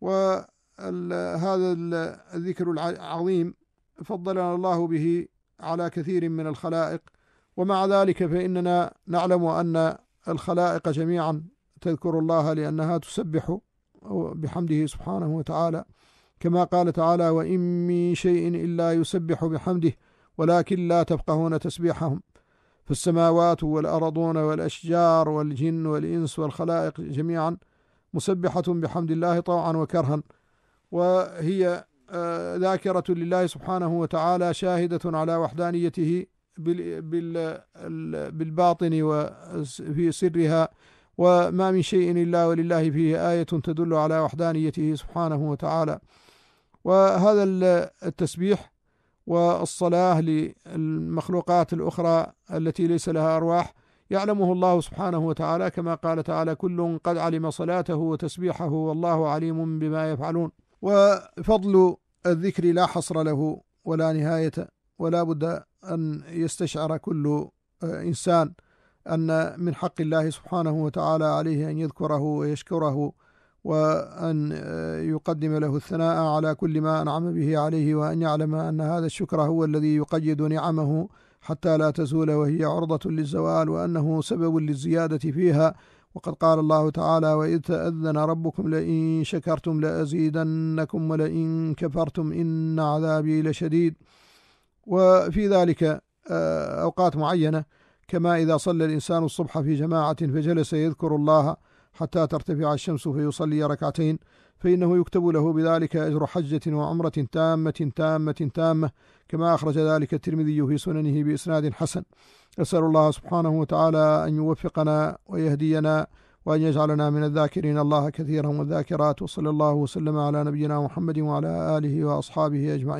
وهذا الذكر العظيم فضلنا الله به على كثير من الخلائق ومع ذلك فإننا نعلم أن الخلائق جميعا تذكر الله لأنها تسبح بحمده سبحانه وتعالى كما قال تعالى وإن من شيء إلا يسبح بحمده ولكن لا تفقهون تسبيحهم فالسماوات والأرضون والأشجار والجن والإنس والخلائق جميعا مسبحة بحمد الله طوعا وكرها وهي آه، ذاكرة لله سبحانه وتعالى شاهدة على وحدانيته بالباطن وفي سرها وما من شيء إلا ولله فيه آية تدل على وحدانيته سبحانه وتعالى وهذا التسبيح والصلاة للمخلوقات الأخرى التي ليس لها أرواح يعلمه الله سبحانه وتعالى كما قال تعالى كل قد علم صلاته وتسبيحه والله عليم بما يفعلون وفضل الذكر لا حصر له ولا نهاية ولا بد أن يستشعر كل إنسان أن من حق الله سبحانه وتعالى عليه أن يذكره ويشكره وأن يقدم له الثناء على كل ما أنعم به عليه وأن يعلم أن هذا الشكر هو الذي يقيد نعمه حتى لا تزول وهي عرضة للزوال وأنه سبب للزيادة فيها وقد قال الله تعالى وإذ تأذن ربكم لئن شكرتم لأزيدنكم ولئن كفرتم إن عذابي لشديد وفي ذلك آه، أوقات معينة كما إذا صلى الإنسان الصبح في جماعة فجلس يذكر الله حتى ترتفع الشمس فيصلي ركعتين فإنه يكتب له بذلك أجر حجة وعمرة تامة تامة تامة كما أخرج ذلك الترمذي في سننه بإسناد حسن أسأل الله سبحانه وتعالى أن يوفقنا ويهدينا وأن يجعلنا من الذاكرين الله كثيرا والذاكرات وصلى الله وسلم على نبينا محمد وعلى آله وأصحابه أجمعين